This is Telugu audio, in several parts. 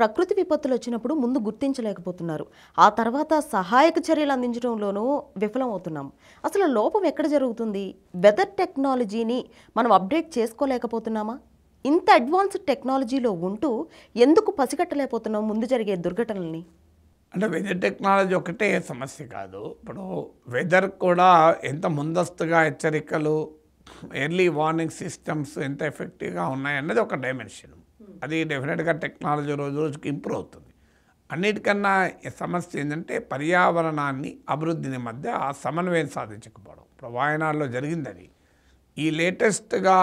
ప్రకృతి విపత్తులు వచ్చినప్పుడు ముందు గుర్తించలేకపోతున్నారు ఆ తర్వాత సహాయక చర్యలు అందించడంలోనూ విఫలమవుతున్నాం అసలు లోపం ఎక్కడ జరుగుతుంది వెదర్ టెక్నాలజీని మనం అప్డేట్ చేసుకోలేకపోతున్నామా ఇంత అడ్వాన్స్డ్ టెక్నాలజీలో ఉంటూ ఎందుకు పసిగట్టలేకపోతున్నాం ముందు జరిగే దుర్ఘటనల్ని అంటే వెదర్ టెక్నాలజీ ఒకటే సమస్య కాదు ఇప్పుడు వెదర్ కూడా ఎంత ముందస్తుగా హెచ్చరికలు ఎర్లీ వార్నింగ్ సిస్టమ్స్ ఎంత ఎఫెక్టివ్గా ఉన్నాయన్నది ఒక డైమెన్షన్ అది డెఫినెట్గా టెక్నాలజీ రోజు రోజుకి ఇంప్రూవ్ అవుతుంది అన్నిటికన్నా సమస్య ఏంటంటే పర్యావరణాన్ని అభివృద్ధిని మధ్య ఆ సమన్వయం సాధించకపోవడం ఇప్పుడు వాయనాడులో జరిగిందని ఈ లేటెస్ట్గా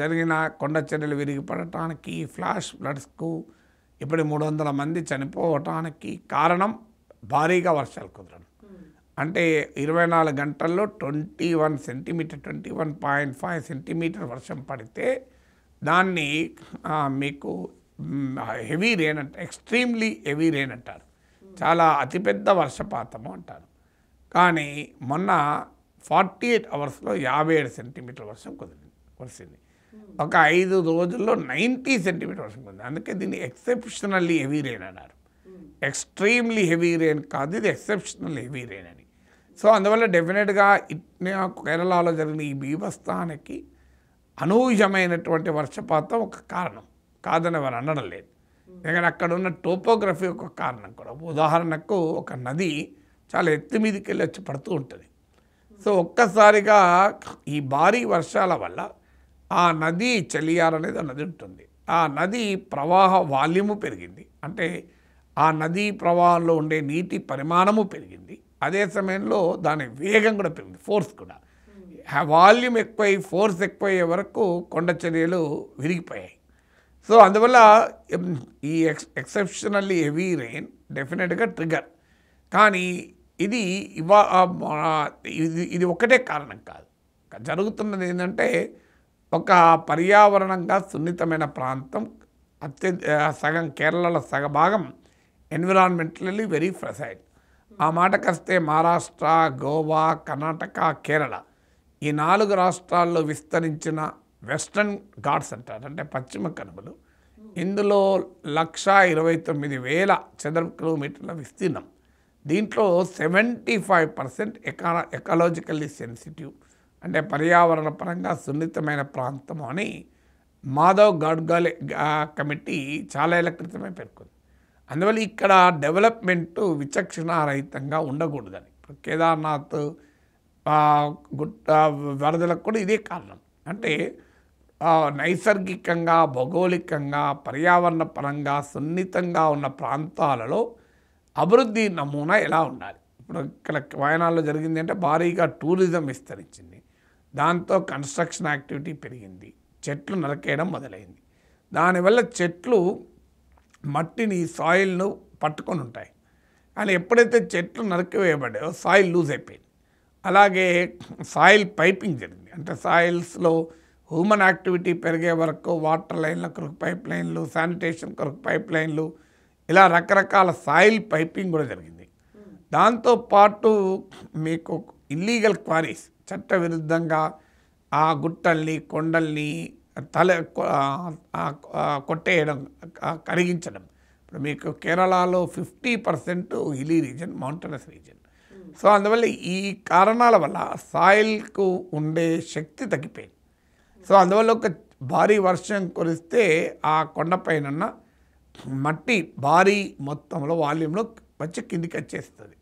జరిగిన కొండ చర్యలు విరిగిపడటానికి ఫ్లాష్ ఫ్లడ్స్కు ఇప్పుడు మూడు వందల మంది చనిపోవటానికి కారణం భారీగా వర్షాలు కుదరడం అంటే ఇరవై నాలుగు గంటల్లో twenty one centimetre twenty one point five centimetre వర్షం పడితే దాన్ని మీకు హెవీ రెయిన్ అంట ఎక్స్ట్రీమ్లీ హెవీ రెయిన్ అంటారు చాలా అతిపెద్ద వర్షపాతము అంటారు కానీ మొన్న ఫార్టీ ఎయిట్ అవర్స్లో యాభై ఏడు సెంటీమీటర్ వర్షం కుదిరింది కురిసింది ఒక ఐదు రోజుల్లో నైంటీ సెంటీమీటర్ వర్షం కుదిరింది అందుకే దీన్ని ఎక్సెప్షనల్లీ హెవీ రెయిన్ అన్నారు ఎక్స్ట్రీమ్లీ హెవీ రెయిన్ కాదు ఇది ఎక్సెప్షనల్ హెవీ రెయిన్ అని సో అందువల్ల డెఫినెట్గా కేరళలో జరిగిన ఈ బీభస్థానికి అనూహ్యమైనటువంటి వర్షపాతం ఒక కారణం కాదని వారు అనడం లేదు ఎందుకంటే అక్కడ ఉన్న టోపోగ్రఫీ ఒక కారణం కూడా ఉదాహరణకు ఒక నది చాలా ఎత్తు మీదకి వెళ్ళి వచ్చి పడుతూ ఉంటుంది సో ఒక్కసారిగా ఈ భారీ వర్షాల వల్ల ఆ నది చెలియార్ అనేది నది ఉంటుంది ఆ నది ప్రవాహ వాల్యూము పెరిగింది అంటే ఆ నదీ ప్రవాహంలో ఉండే నీటి పరిమాణము పెరిగింది అదే సమయంలో దాని వేగం కూడా పెరిగింది ఫోర్స్ కూడా వాల్యూమ్ ఎక్కువై ఫోర్స్ ఎక్కువయ్యే వరకు కొండ చర్యలు విరిగిపోయాయి సో అందువల్ల ఈ ఎక్స్ ఎక్సెప్షనల్లీ హెవీ రెయిన్ డెఫినెట్గా ట్రిగర్ కానీ ఇది ఇవా ఇది ఇది ఒకటే కారణం కాదు జరుగుతున్నది ఏంటంటే ఒక పర్యావరణంగా సున్నితమైన ప్రాంతం అత్యంత సగం కేరళలో సగ భాగం ఎన్విరాన్మెంటలీ వెరీ ఫ్రెసైడ్ ఆ కస్తే మహారాష్ట్ర గోవా కర్ణాటక కేరళ ఈ నాలుగు రాష్ట్రాల్లో విస్తరించిన వెస్ట్రన్ ఘాట్స్ అంటారు అంటే పశ్చిమ కనుమలు ఇందులో లక్ష ఇరవై తొమ్మిది వేల చదరపు కిలోమీటర్ల విస్తీర్ణం దీంట్లో seventy five percent ecologically sensitive అంటే పర్యావరణ పరంగా సున్నితమైన ప్రాంతం అని మాధవ్ గడ్గాలే కమిటీ చాలా ఏళ్ళ క్రితమే పేర్కొంది అందువల్ల ఇక్కడ డెవలప్మెంట్ విచక్షణారహితంగా ఉండకూడదని ఇప్పుడు కేదార్నాథ్ గుట్ట వరదలకు కూడా ఇదే కారణం అంటే నైసర్గికంగా భౌగోళికంగా పర్యావరణ పరంగా సున్నితంగా ఉన్న ప్రాంతాలలో అభివృద్ధి నమూనా ఎలా ఉండాలి ఇప్పుడు ఇక్కడ వయనాడులో జరిగింది అంటే భారీగా టూరిజం విస్తరించింది దాంతో కన్స్ట్రక్షన్ యాక్టివిటీ పెరిగింది చెట్లు నరకేయడం మొదలైంది దానివల్ల చెట్లు మట్టిని సాయిల్ను పట్టుకొని ఉంటాయి కానీ ఎప్పుడైతే చెట్లు నరికివేయబడ్డాయో సాయిల్ లూజ్ అయిపోయింది అలాగే సాయిల్ పైపింగ్ జరిగింది అంటే సాయిల్స్లో హ్యూమన్ యాక్టివిటీ పెరిగే వరకు వాటర్ లైన్ల కొరకు పైప్ లైన్లు శానిటేషన్ కొరకు పైప్ లైన్లు ఇలా రకరకాల సాయిల్ పైపింగ్ కూడా జరిగింది దాంతోపాటు మీకు ఇల్లీగల్ క్వారీస్ చట్ట విరుద్ధంగా ఆ గుట్టల్ని కొండల్ని తల కొట్టేయడం కరిగించడం ఇప్పుడు మీకు కేరళలో fifty percent hilly region mountainous region so అందువల్ల ఈ కారణాల వల్ల సాయిల్కు ఉండే శక్తి తగ్గిపోయింది సో అందువల్ల ఒక భారీ వర్షం కురిస్తే ఆ కొండపైన మట్టి భారీ మొత్తంలో వాల్యూంలో వచ్చి కిందికి వచ్చేస్తుంది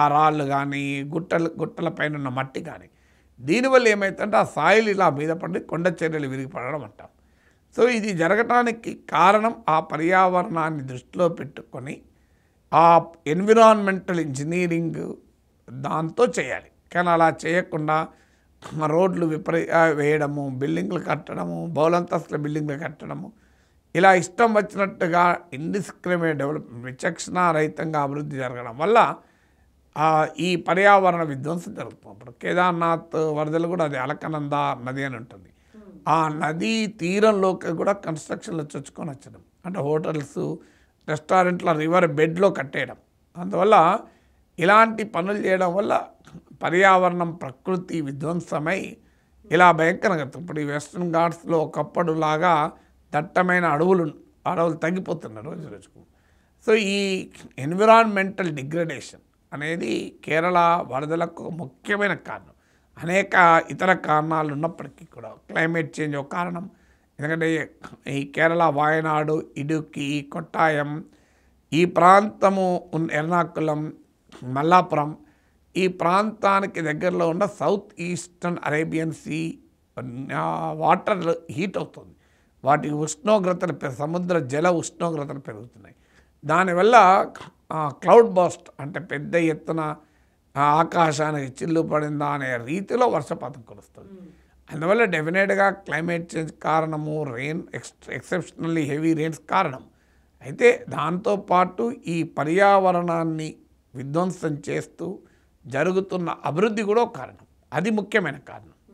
ఆ రాళ్ళు కానీ గుట్టలు గుట్టల పైన ఉన్న మట్టి కానీ దీనివల్ల ఏమవుతుందంటే ఆ సాయిల్ ఇలా మీద పడి కొండ చర్యలు విరిగిపడడం అంటాం సో ఇది జరగటానికి కారణం ఆ పర్యావరణాన్ని దృష్టిలో పెట్టుకొని ఆ ఎన్విరాన్మెంటల్ ఇంజనీరింగ్ దాంతో చేయాలి కానీ అలా చేయకుండా రోడ్లు విపరీ వేయడము బిల్డింగ్లు కట్టడము బౌలంతస్తుల బిల్డింగ్లు కట్టడము ఇలా ఇష్టం వచ్చినట్టుగా ఇండిస్క్రిమినేట్ డెవలప్ విచక్షణ రహితంగా అభివృద్ధి జరగడం వల్ల ఈ పర్యావరణ విధ్వంసం జరుగుతుంది కేదార్నాథ్ వరదలు కూడా అది అలకనంద నది అని ఉంటుంది ఆ నదీ తీరంలోకి కూడా కన్స్ట్రక్షన్లు చొచ్చుకొని వచ్చడం అంటే హోటల్స్ రెస్టారెంట్ల రివర్ బెడ్లో కట్టేయడం అందువల్ల ఇలాంటి పనులు చేయడం వల్ల పర్యావరణం ప్రకృతి విధ్వంసమై ఇలా భయంకరంగా ఇప్పుడు ఈ వెస్ట్రన్ ఘాట్స్లో ఒకప్పుడు లాగా దట్టమైన అడవులు అడవులు తగ్గిపోతున్నాయి రోజు రోజుకు సో ఈ ఎన్విరాన్మెంటల్ డిగ్రడేషన్ అనేది కేరళ వరదలకు ముఖ్యమైన కారణం అనేక ఇతర కారణాలు ఉన్నప్పటికీ కూడా క్లైమేట్ చేంజ్ ఒక కారణం ఎందుకంటే ఈ కేరళ వాయనాడు ఇడుక్కి కొట్టాయం ఈ ప్రాంతము ఎర్నాకుళం మల్లాపురం ఈ ప్రాంతానికి దగ్గరలో ఉన్న south eastern Arabian sea water heat అవుతుంది వాటి ఉష్ణోగ్రతలు సముద్ర జల ఉష్ణోగ్రతలు పెరుగుతున్నాయి దానివల్ల క్లౌడ్ బాస్ట్ అంటే పెద్ద ఎత్తున ఆకాశానికి చిల్లు పడిందా అనే రీతిలో వర్షపాతం కురుస్తుంది అందువల్ల డెఫినెట్గా క్లైమేట్ చేంజ్ కారణము rain ex exceptionally heavy rains కారణం అయితే దాంతోపాటు ఈ పర్యావరణాన్ని విధ్వంసం చేస్తూ జరుగుతున్న అభివృద్ధి కూడా కారణం అది ముఖ్యమైన కారణం